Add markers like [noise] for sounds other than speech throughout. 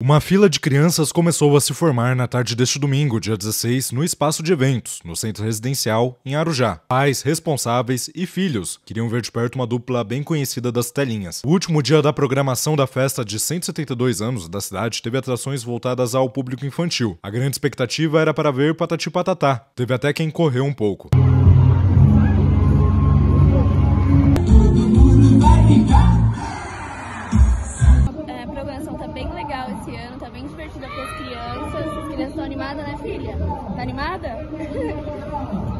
Uma fila de crianças começou a se formar na tarde deste domingo, dia 16, no espaço de eventos, no centro residencial, em Arujá. Pais, responsáveis e filhos queriam ver de perto uma dupla bem conhecida das telinhas. O último dia da programação da festa de 172 anos da cidade teve atrações voltadas ao público infantil. A grande expectativa era para ver Patati Patatá. Teve até quem correu um pouco. bem legal esse ano, tá bem divertida para as crianças. As crianças estão animadas, né, filha? Tá animada?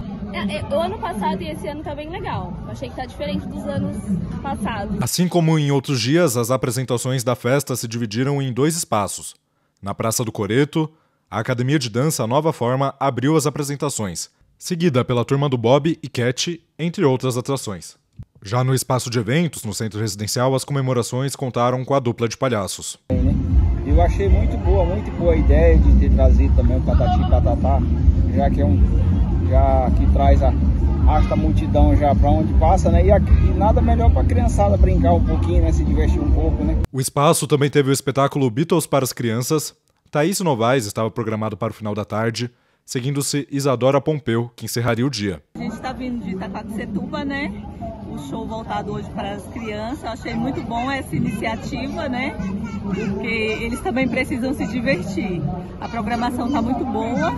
[laughs] É, é, o ano passado e esse ano tá bem legal. Achei que tá diferente dos anos passados. Assim como em outros dias, as apresentações da festa se dividiram em dois espaços. Na Praça do Coreto, a Academia de Dança Nova Forma abriu as apresentações, seguida pela Turma do Bob e Cat, entre outras atrações. Já no espaço de eventos, no centro residencial, as comemorações contaram com a dupla de palhaços eu achei muito boa, muito boa a ideia de ter trazido também o Patati Patatá, já que é um. já que traz a esta multidão já para onde passa, né? E, e nada melhor para a criançada brincar um pouquinho, né? Se divertir um pouco, né? O espaço também teve o espetáculo Beatles para as Crianças. Thaís Novaes estava programado para o final da tarde, seguindo-se Isadora Pompeu, que encerraria o dia. A gente está vindo de Itacoatiacetuba, né? O show voltado hoje para as crianças. Eu achei muito bom essa iniciativa, né? porque eles também precisam se divertir. A programação está muito boa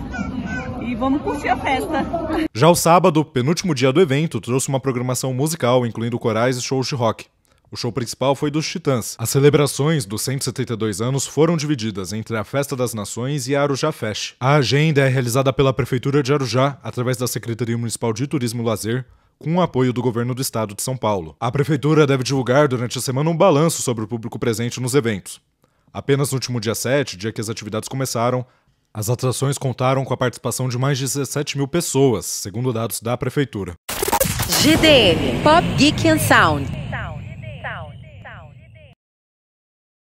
e vamos curtir a festa. Já o sábado, penúltimo dia do evento, trouxe uma programação musical, incluindo corais e shows de rock. O show principal foi dos Titãs. As celebrações dos 172 anos foram divididas entre a Festa das Nações e a Arujá Fest. A agenda é realizada pela Prefeitura de Arujá, através da Secretaria Municipal de Turismo e Lazer, com o apoio do governo do estado de São Paulo. A prefeitura deve divulgar durante a semana um balanço sobre o público presente nos eventos. Apenas no último dia 7, dia que as atividades começaram, as atrações contaram com a participação de mais de 17 mil pessoas, segundo dados da prefeitura. GDM Pop Geek and Sound.